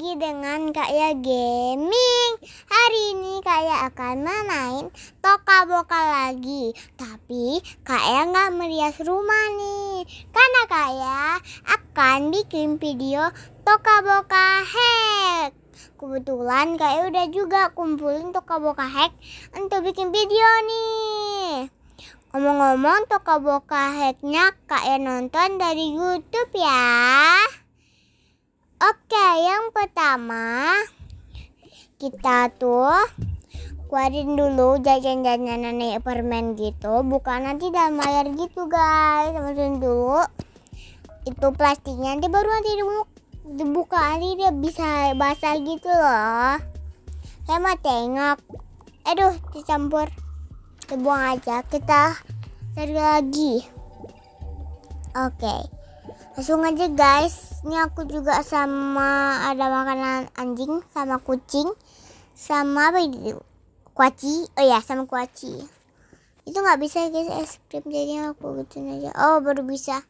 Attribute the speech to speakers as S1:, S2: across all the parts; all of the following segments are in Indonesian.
S1: lagi dengan Kak Ya Gaming. Hari ini Kak Ya akan main toka boka lagi. Tapi Kak Ya nggak merias rumah nih, karena Kak Ya akan bikin video toka boka hack. Kebetulan Kak Ya udah juga kumpulin toka boka hack untuk bikin video nih. Ngomong-ngomong toka boka hacknya Kak Ya nonton dari YouTube ya. Oke, yang pertama kita tuh keluarin dulu jajan-jajanan naik permen gitu bukan nanti dalam layar gitu guys masukin dulu itu plastiknya nanti baru nanti dibuka nanti dia bisa basah gitu loh saya mau tengok aduh dicampur dibuang aja kita cari lagi oke okay langsung aja guys ini aku juga sama ada makanan anjing sama kucing sama apa itu kuaci oh ya sama kuaci itu nggak bisa guys es krim jadi aku gitu aja oh baru bisa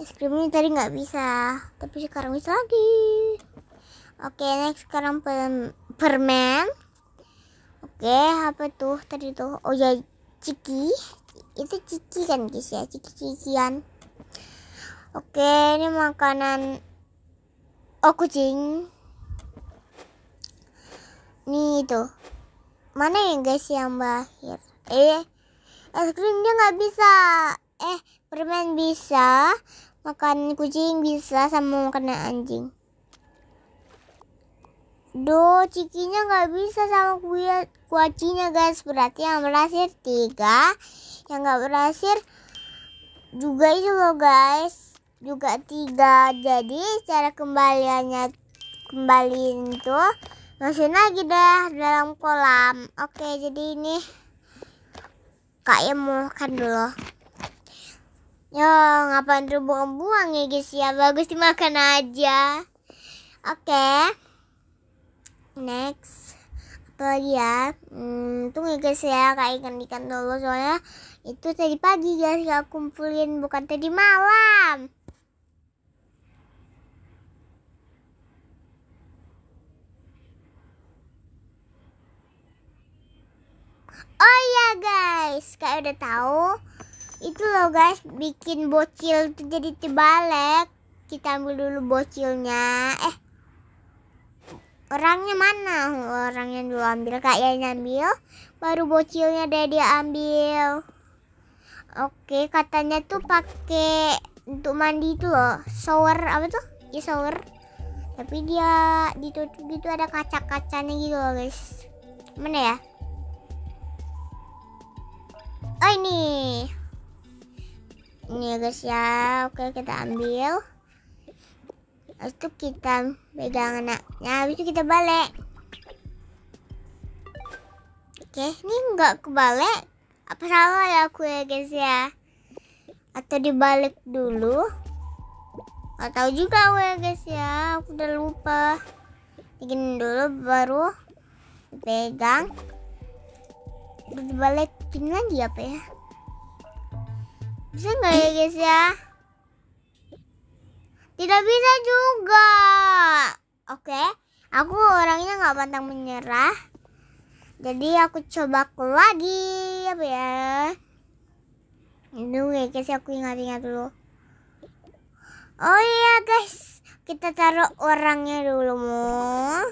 S1: es krimnya tadi nggak bisa tapi sekarang bisa lagi oke next sekarang permen oke apa tuh tadi tuh oh ya ciki itu ciki kan guys ya ciki cikian Oke, ini makanan oh kucing. Nih itu. Mana ya guys yang bahir? Eh, es krim dia nggak bisa. Eh, permen bisa, makan kucing bisa sama makan anjing. Do cikinya nggak bisa sama kuacinya guys berarti yang berhasil tiga yang nggak berhasil juga itu loh guys juga tiga jadi cara kembaliannya kembaliin tuh masukin lagi deh dalam kolam oke jadi ini kak mau makan dulu ya ngapain tuh buang ya guys ya? Bagus dimakan aja. Oke. Next. Apa lagi ya? Hmm, tunggu guys ya, kak ikan-ikan dulu soalnya itu tadi pagi guys gak kumpulin bukan tadi malam. Oh iya guys, kayak udah tahu itu loh guys bikin bocil itu jadi tebalek. Kita ambil dulu bocilnya. Eh, orangnya mana orang yang dulu ambil kak ya ambil baru bocilnya dia dia ambil Oke, katanya tuh pakai untuk mandi itu loh, shower apa tuh? Ya shower. Tapi dia ditutup gitu ada kaca-kacanya gitu loh, guys. Mana ya? Oh, ini. Ini ya guys ya. Oke, kita ambil. Habis itu kita pegang anaknya, habis itu kita balik. Oke, ini enggak kebalik apa salah ya aku ya guys ya atau dibalik dulu atau juga juga ya guys ya aku udah lupa bikin dulu baru pegang dibalikin lagi apa ya bisa nggak ya guys ya tidak bisa juga oke okay. aku orangnya nggak pantang menyerah jadi aku coba aku lagi apa ya ini ya guys aku ingat-ingat dulu oh iya guys kita taruh orangnya dulu mau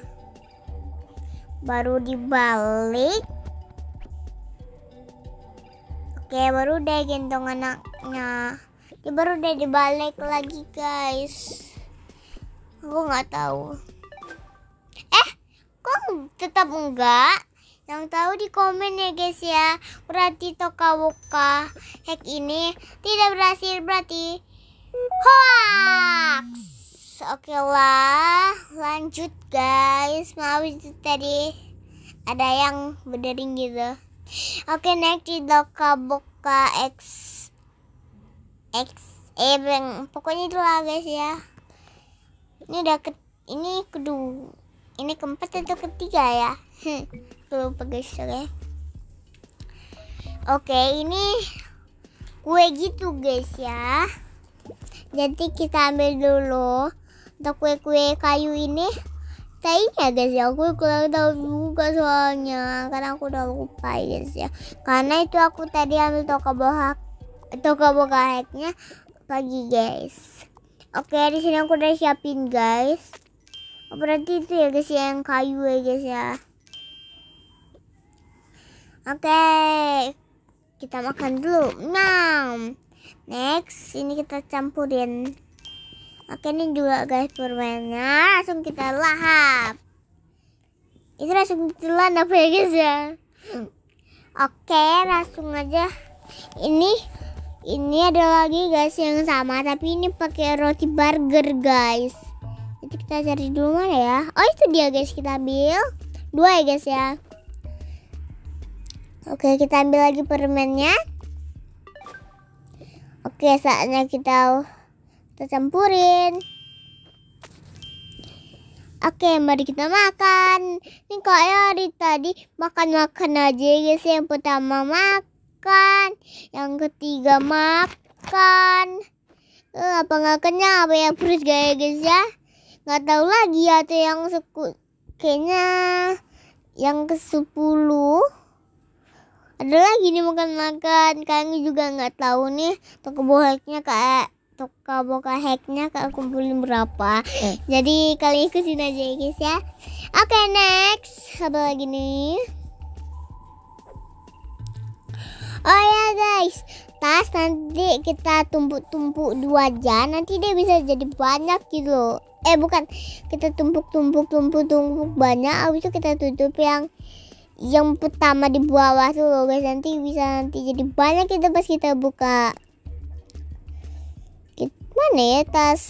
S1: baru dibalik oke baru deh gendong anaknya ya, baru deh dibalik lagi guys aku nggak tahu eh kok tetap enggak yang tahu di komen ya guys ya. Berarti toka woka hack ini tidak berhasil berarti hoax. Oke lah, lanjut guys. Maaf itu tadi ada yang berdering gitu. Oke next di toka woka X X even eh, pokoknya itu lah guys ya. Ini udah ke, ini kedua ini keempat atau ketiga ya. Hmm lupa guys oke oke ini kue gitu guys ya jadi kita ambil dulu untuk kue-kue kayu ini kayaknya guys ya aku kurang tahu juga soalnya karena aku udah lupa guys ya karena itu aku tadi ambil toko bohak toko bohaknya pagi guys oke okay, di sini aku udah siapin guys berarti itu ya guys ya, yang kayu ya guys ya Oke, kita makan dulu. Nah, next ini kita campurin. Oke, ini juga guys permainnya. Langsung kita lahap. Itu langsung ditelan apa ya guys ya? Oke, langsung aja. Ini ini ada lagi guys yang sama tapi ini pakai roti burger guys. Jadi kita cari dulu mana ya? Oh itu dia guys kita ambil dua ya guys ya. Oke, kita ambil lagi permennya. Oke, saatnya kita tercampurin. Oke, mari kita makan. Ini kayak dari tadi makan-makan aja ya, guys. Yang pertama makan, yang ketiga makan. Eh, apa nggak kenyang apa yang perut gaya guys ya? Nggak tahu lagi atau yang seku kayaknya yang ke sepuluh ada lagi nih makan-makan kalian juga nggak tahu nih toko boheknya kak toko boka hacknya kak kumpulin berapa eh. jadi kalian ikutin aja ya guys ya oke okay, next apa lagi nih oh ya guys tas nanti kita tumpuk-tumpuk dua jam nanti dia bisa jadi banyak gitu eh bukan kita tumpuk-tumpuk tumpuk-tumpuk banyak abis itu kita tutup yang yang pertama di bawah tuh guys nanti bisa nanti jadi banyak itu pas kita buka kita, mana ya tas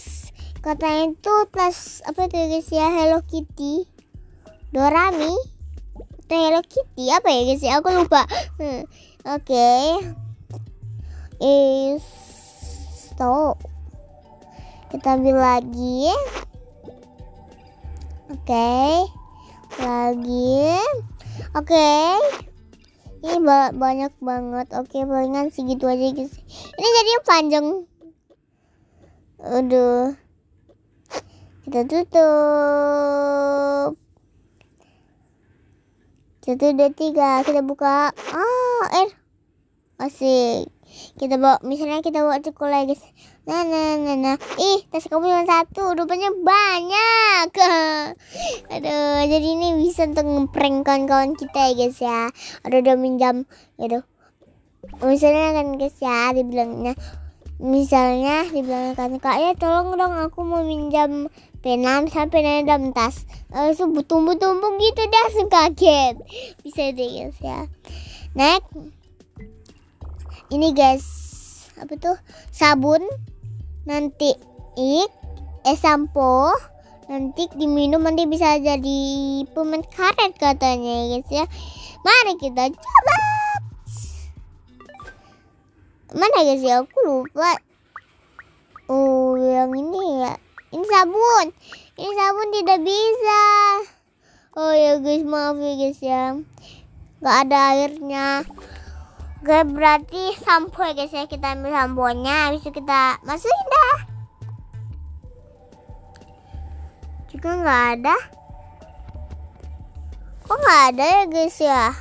S1: katanya itu tas apa tuh guys ya Hello Kitty Dorami itu Hello Kitty apa ya guys ya aku lupa hmm. oke okay. is kita ambil lagi oke okay. lagi Oke. Okay. Ini ba banyak banget. Oke, okay, palingan segitu aja guys. Ini jadi panjang. Aduh. Kita tutup. Satu, dua, tiga. Kita buka. Ah, eh, Asik. Kita bawa, misalnya kita bawa cukup guys. Nah, nah, nah, nah. Ih, tas kamu cuma satu, rupanya banyak. Aduh, jadi ini bisa untuk ngeprank kawan-kawan kita ya guys ya. Aduh, udah minjam. Ya, aduh. Misalnya kan guys ya, dibilangnya misalnya dibilangnya kan kak ya tolong dong aku mau minjam pena sampai pena dalam tas lalu uh, eh, tumbuh-tumbuh gitu dah langsung kaget bisa deh guys ya next ini guys apa tuh sabun nanti ik es sampo nanti diminum nanti bisa jadi pemen karet katanya ya guys ya mari kita coba mana guys ya aku lupa oh yang ini ya ini sabun ini sabun tidak bisa oh ya guys maaf ya guys ya nggak ada airnya Oke, berarti sampo ya guys ya. Kita ambil samponya, habis itu kita masukin dah. Juga nggak ada. Kok nggak ada ya guys ya?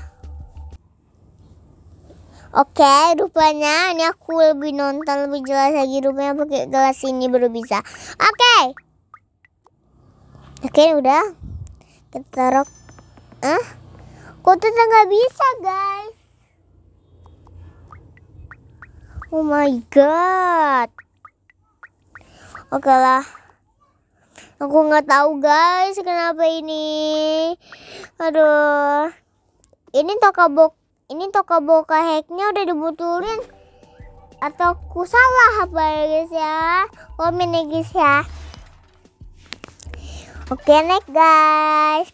S1: Oke, rupanya ini aku lebih nonton lebih jelas lagi rupanya pakai gelas ini baru bisa. Oke. Oke, udah. Kita taruh. Eh? Kok tetap nggak bisa, guys? Oh my god. Oke lah. Aku nggak tahu guys kenapa ini. Aduh. Ini toko bok ini toko boka hacknya udah dibutuhin atau aku salah apa ya guys ya komen ya guys ya oke next guys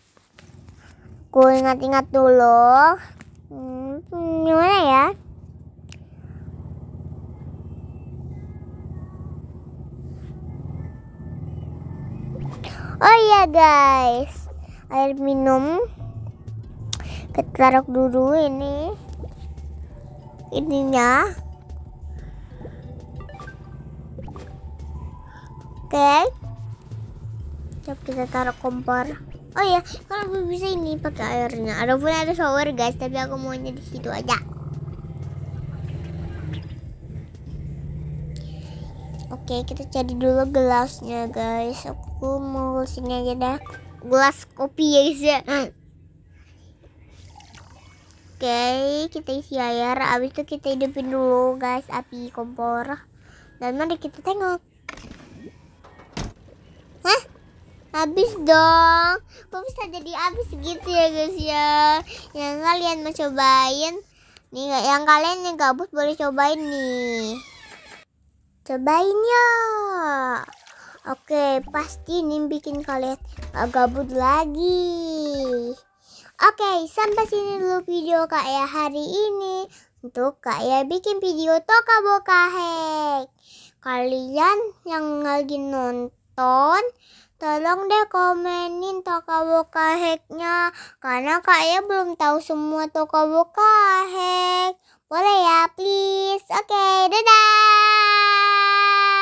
S1: aku ingat-ingat dulu hmm, gimana ya oh iya guys air minum kita taruh dulu ini ininya oke okay. kita taruh kompor oh iya, kalau bisa ini pakai airnya ada pun ada shower guys tapi aku maunya di situ aja Oke, kita cari dulu gelasnya, guys. Aku mau sini aja dah. Gelas kopi ya, guys ya. Oke, kita isi air. Abis itu kita hidupin dulu, guys, api kompor. Dan mari kita tengok. Hah? Habis dong. Kok bisa jadi habis gitu ya, guys ya? Yang kalian mau cobain, nih yang kalian yang gabut boleh cobain nih. Cobain ya. Oke, pasti ini bikin kalian gak gabut lagi. Oke, sampai sini dulu video Kak ya hari ini. Untuk Kak ya bikin video Toka Hack. Kalian yang lagi nonton, tolong deh komenin Toka Bokaheknya. Karena Kak ya belum tahu semua Toka Hack. Boleh ya, please. Oke, okay, dadah.